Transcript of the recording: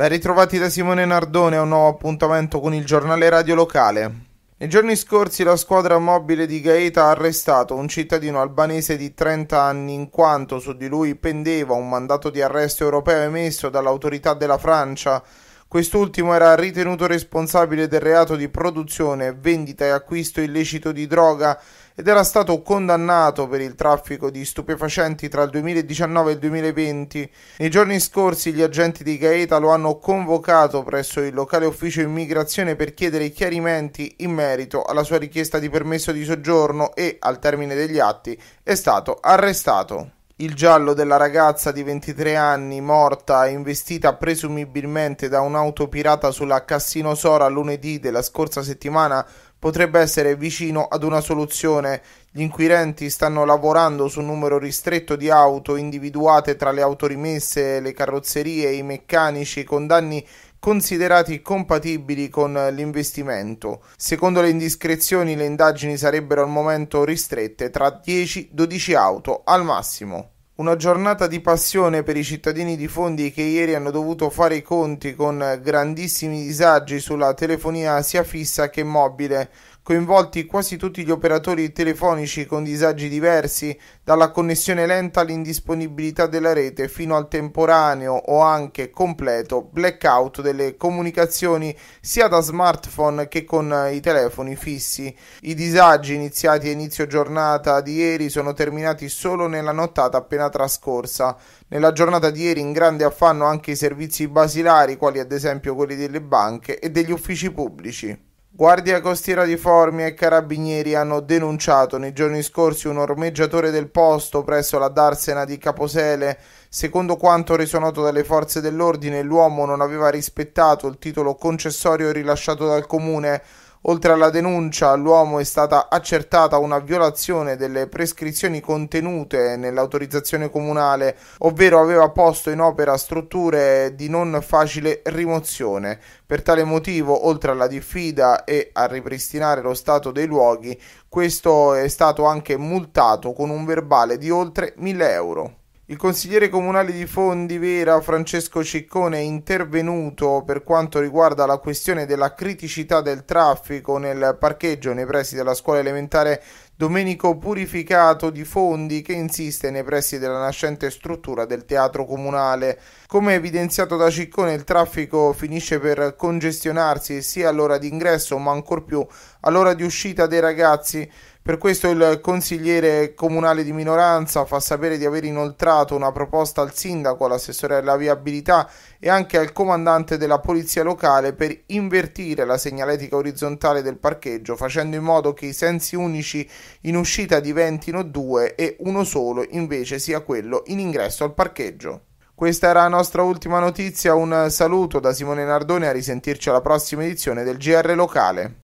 Ben ritrovati da Simone Nardone a un nuovo appuntamento con il giornale radio locale. Nei giorni scorsi la squadra mobile di Gaeta ha arrestato un cittadino albanese di 30 anni in quanto su di lui pendeva un mandato di arresto europeo emesso dall'autorità della Francia Quest'ultimo era ritenuto responsabile del reato di produzione, vendita e acquisto illecito di droga ed era stato condannato per il traffico di stupefacenti tra il 2019 e il 2020. Nei giorni scorsi gli agenti di Gaeta lo hanno convocato presso il locale ufficio immigrazione per chiedere chiarimenti in merito alla sua richiesta di permesso di soggiorno e, al termine degli atti, è stato arrestato il giallo della ragazza di 23 anni morta e investita presumibilmente da un'auto pirata sulla Cassino Sora lunedì della scorsa settimana potrebbe essere vicino ad una soluzione. Gli inquirenti stanno lavorando su un numero ristretto di auto individuate tra le auto rimesse, le carrozzerie e i meccanici con danni considerati compatibili con l'investimento. Secondo le indiscrezioni le indagini sarebbero al momento ristrette tra 10-12 auto al massimo. Una giornata di passione per i cittadini di Fondi che ieri hanno dovuto fare i conti con grandissimi disagi sulla telefonia sia fissa che mobile, coinvolti quasi tutti gli operatori telefonici con disagi diversi, dalla connessione lenta all'indisponibilità della rete fino al temporaneo o anche completo blackout delle comunicazioni sia da smartphone che con eh, i telefoni fissi. I disagi iniziati a inizio giornata di ieri sono terminati solo nella nottata appena trascorsa. Nella giornata di ieri in grande affanno anche i servizi basilari, quali ad esempio quelli delle banche e degli uffici pubblici. Guardia Costiera di Formia e Carabinieri hanno denunciato nei giorni scorsi un ormeggiatore del posto presso la darsena di Caposele. Secondo quanto reso noto dalle forze dell'ordine, l'uomo non aveva rispettato il titolo concessorio rilasciato dal comune Oltre alla denuncia, all'uomo è stata accertata una violazione delle prescrizioni contenute nell'autorizzazione comunale, ovvero aveva posto in opera strutture di non facile rimozione. Per tale motivo, oltre alla diffida e a ripristinare lo stato dei luoghi, questo è stato anche multato con un verbale di oltre 1000 euro. Il consigliere comunale di Fondi Vera Francesco Ciccone è intervenuto per quanto riguarda la questione della criticità del traffico nel parcheggio nei pressi della scuola elementare Domenico Purificato di Fondi che insiste nei pressi della nascente struttura del teatro comunale. Come evidenziato da Ciccone il traffico finisce per congestionarsi sia all'ora di ingresso ma ancor più all'ora di uscita dei ragazzi per questo il consigliere comunale di minoranza fa sapere di aver inoltrato una proposta al sindaco, all'assessore alla viabilità e anche al comandante della polizia locale per invertire la segnaletica orizzontale del parcheggio, facendo in modo che i sensi unici in uscita diventino due e uno solo invece sia quello in ingresso al parcheggio. Questa era la nostra ultima notizia, un saluto da Simone Nardone a risentirci alla prossima edizione del GR Locale.